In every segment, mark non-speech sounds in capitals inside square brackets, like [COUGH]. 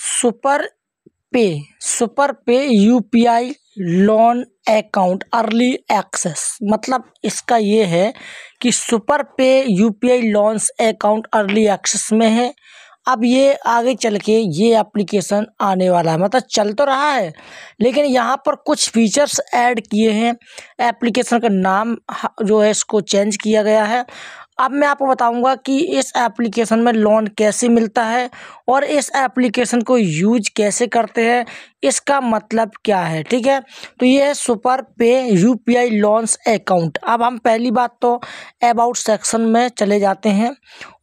super Pay Super Pay U P I loan account early access मतलब इसका ये है कि Super Pay U P I loans account early access में है अब ये आगे चल के ये एप्लीकेशन आने वाला है मतलब चल तो रहा है लेकिन यहाँ पर कुछ फीचर्स ऐड किए हैं एप्लीकेशन का नाम जो है इसको चेंज किया गया है अब मैं आपको बताऊंगा कि इस एप्लीकेशन में लोन कैसे मिलता है और इस एप्लीकेशन को यूज कैसे करते हैं इसका मतलब क्या है ठीक है तो ये है Super Pay U P I loans account अब हम पहली बात तो अबाउट सेक्शन में चले जाते हैं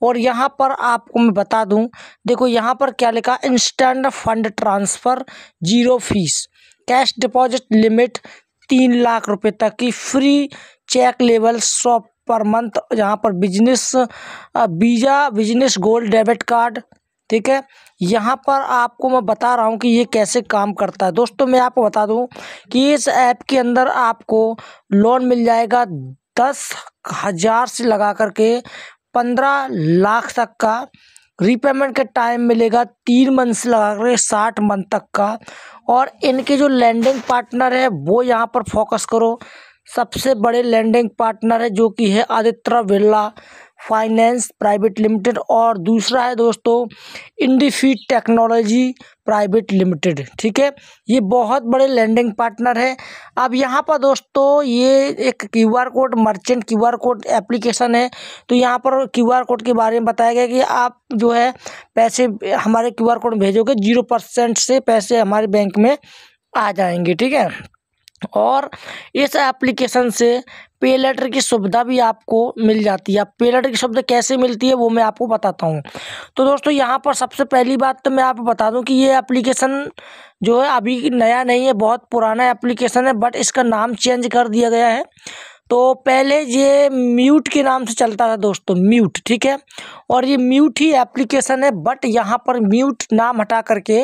और यहाँ पर आपको मैं बता दूँ देखो यहाँ पर क्या लिखा instant fund transfer zero fee cash deposit limit तीन लाख रुपये तक की फ्री चेक लेवल सॉप पर मंथ यहाँ पर business Visa business gold debit card ठीक है यहाँ पर आपको मैं बता रहा हूँ कि ये कैसे काम करता है दोस्तों मैं आपको बता दूँ कि इस ऐप के अंदर आपको लोन मिल जाएगा दस हज़ार से लगा करके पंद्रह लाख तक का रिपेमेंट के टाइम मिलेगा तीन मंथ से लगा कर साठ मंथ तक का और इनके जो लैंडिंग पार्टनर है वो यहाँ पर फोकस करो सबसे बड़े लैंडिंग पार्टनर है जो कि है Aditya Birla finance private limited और दूसरा है दोस्तों इंडिफी टेक्नोलॉजी प्राइवेट लिमिटेड ठीक है ये बहुत बड़े लैंडिंग पार्टनर है अब यहाँ पर दोस्तों ये एक Q R code merchant Q R code application है तो यहाँ पर क्यू आर कोड के बारे में बताया गया कि आप जो है पैसे हमारे क्यू आर कोड भेजोगे जीरो परसेंट से पैसे हमारे बैंक में आ जाएंगे ठीक है और इस एप्लीकेशन से पे लेटर की सुविधा भी आपको मिल जाती है पे लेटर की सुविधा कैसे मिलती है वो मैं आपको बताता हूँ तो दोस्तों यहाँ पर सबसे पहली बात तो मैं आपको बता दूँ कि ये एप्लीकेशन जो है अभी नया नहीं है बहुत पुराना एप्लीकेशन है बट इसका नाम चेंज कर दिया गया है तो पहले ये म्यूट के नाम से चलता था दोस्तों म्यूट ठीक है और ये म्यूट ही एप्लीकेशन है बट यहाँ पर म्यूट नाम हटा करके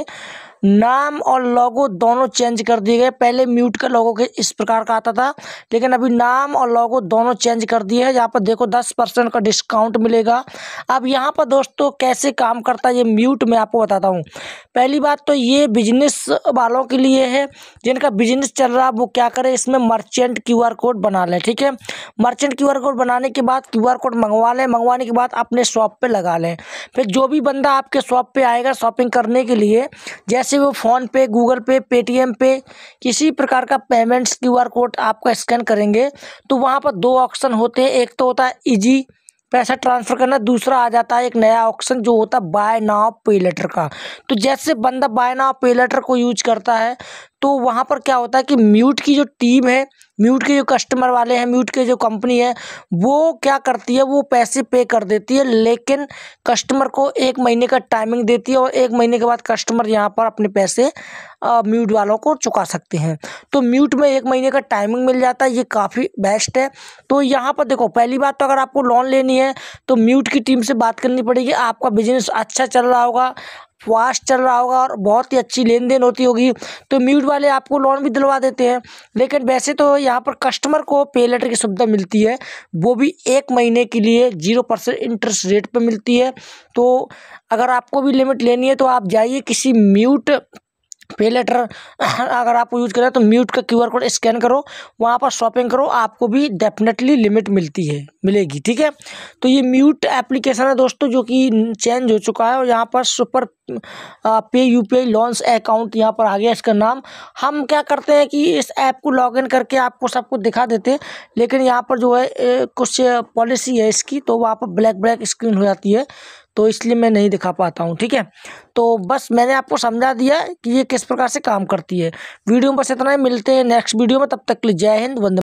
नाम और लोगो दोनों चेंज कर दिए गए पहले म्यूट का लोगो के इस प्रकार का आता था लेकिन अभी नाम और लोगो दोनों चेंज कर दिए हैं यहाँ पर देखो दस परसेंट का डिस्काउंट मिलेगा अब यहाँ पर दोस्तों कैसे काम करता है ये म्यूट मैं आपको बताता हूँ पहली बात तो ये बिजनेस वालों के लिए है जिनका बिजनेस चल रहा है वो क्या करें इसमें मर्चेंट क्यू कोड बना लें ठीक है मर्चेंट क्यू कोड बनाने के बाद क्यू कोड मंगवा लें मंगवाने के बाद अपने शॉप पर लगा लें फिर जो भी बंदा आपके शॉप पर आएगा शॉपिंग करने के लिए जैसे जैसे वो फोन पे गूगल पे पेटीएम पे किसी प्रकार का पेमेंट्स क्यूआर कोड आपका स्कैन करेंगे तो वहाँ पर दो ऑप्शन होते हैं एक तो होता है इजी पैसा ट्रांसफ़र करना दूसरा आ जाता है एक नया ऑप्शन जो होता है बाय नाव पे लेटर का तो जैसे बंदा बाय नाव पे लेटर को यूज करता है तो वहाँ पर क्या होता है कि म्यूट की जो टीम है म्यूट के जो कस्टमर वाले हैं म्यूट के जो कंपनी है वो क्या करती है वो पैसे पे कर देती है लेकिन कस्टमर को एक महीने का टाइमिंग देती है और एक महीने के बाद कस्टमर यहाँ पर अपने पैसे म्यूट वालों को चुका सकते हैं तो म्यूट में एक महीने का टाइमिंग मिल जाता है ये काफ़ी बेस्ट है तो यहाँ पर देखो पहली बात तो अगर आपको लोन लेनी है तो म्यूट की टीम से बात करनी पड़ेगी आपका बिजनेस अच्छा चल रहा होगा फास्ट चल रहा होगा और बहुत ही अच्छी लेन देन होती होगी तो म्यूट वाले आपको लोन भी दिलवा देते हैं लेकिन वैसे तो यहाँ पर कस्टमर को पे लेटर की सुविधा मिलती है वो भी एक महीने के लिए जीरो परसेंट इंटरेस्ट रेट पर मिलती है तो अगर आपको भी लिमिट लेनी है तो आप जाइए किसी म्यूट पे लेटर [CLEARS THROAT] अगर आप यूज़ करें तो म्यूट का क्यूआर कोड स्कैन करो वहाँ पर शॉपिंग करो आपको भी डेफिनेटली लिमिट मिलती है मिलेगी ठीक है तो ये म्यूट एप्लीकेशन है दोस्तों जो कि चेंज हो चुका है और यहाँ पर Super Pay U P I launch account यहाँ पर आ गया इसका नाम हम क्या करते हैं कि इस ऐप को लॉगिन करके आपको सब कुछ दिखा देते हैं लेकिन यहाँ पर जो है कुछ पॉलिसी है इसकी तो वहाँ पर ब्लैक ब्लैक स्क्रीन हो जाती है तो इसलिए मैं नहीं दिखा पाता हूँ ठीक है तो बस मैंने आपको समझा दिया कि ये किस प्रकार से काम करती है वीडियो में बस इतना ही मिलते हैं नेक्स्ट वीडियो में तब तक के लिए जय हिंद वंदे